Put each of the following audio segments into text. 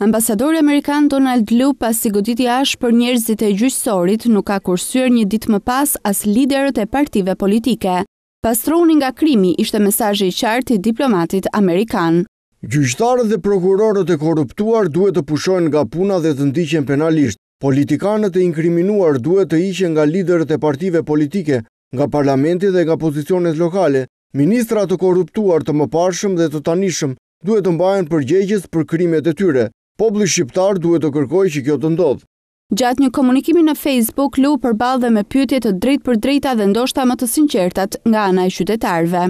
Ambasadori Amerikan Donald Liu pas si goditi ashë për njerëzit e gjyqësorit nuk ka kursyër një ditë më pas as liderët e partive politike. Pastroni nga krimi ishte mesajë i qartë i diplomatit Amerikan. Gjyqëtarët dhe prokurorët e korruptuar duhet të pushojnë nga puna dhe të ndyqen penalisht. Politikanët e inkriminuar duhet të ishen nga liderët e partive politike, nga parlamenti dhe nga pozicionet lokale. Ministrat të korruptuar të më pashëm dhe të tanishëm duhet të mbajnë përgjegjës për krimet e tyre. Populli shqiptar duhet të kërkoj që kjo të ndodhë. Gjatë një komunikimi në Facebook, Lu përbal dhe me pyetje të drejt për drejta dhe ndoshta më të sinqertat nga ana e qytetarve.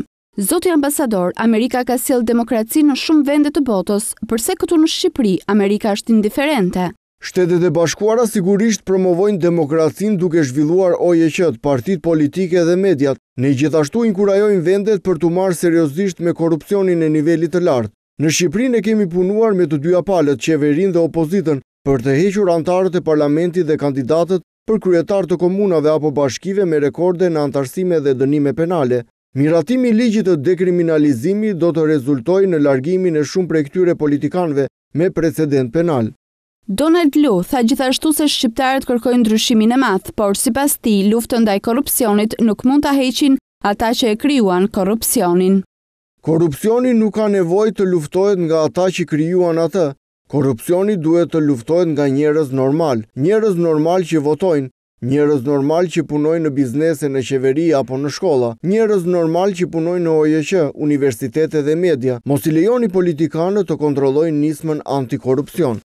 Zoti ambasador, Amerika ka sjell demokraci në shumë vende të botës, përse këtu në Shqipëri Amerika është indiferente? Shtetet e Bashkuara sigurisht promovojnë demokracinë duke zhvilluar OEQ-t, partitë politike dhe mediat. Ne gjithashtu inkurajojnë vendet për të marrë seriozisht me korrupsionin e nivelit të lartë. Në Shqiprinë e kemi punuar me të dyja palët, qeverin dhe opozitën, për të hequr antarët e parlamenti dhe kandidatët për kryetar të komunave apo bashkive me rekorde në antarësime dhe dënime penale. Miratimi ligjit të dekriminalizimi do të rezultoj në largimin e shumë për e këtyre politikanve me precedent penal. Donald Lu tha gjithashtu se shqiptarët kërkojnë ndryshimin e math, por si pas ti luftën daj korupcionit nuk mund të heqin ata që e kryuan korupcionin. Korupcioni nuk ka nevoj të luftojt nga ata që kryuan atë. Korupcioni duhet të luftojt nga njërez normal, njërez normal që votojnë, njërez normal që punojnë në biznese në qeveri apo në shkolla, njërez normal që punojnë në OJQ, universitete dhe media, mos i lejoni politikanë të kontrollojnë nismën antikorupcion.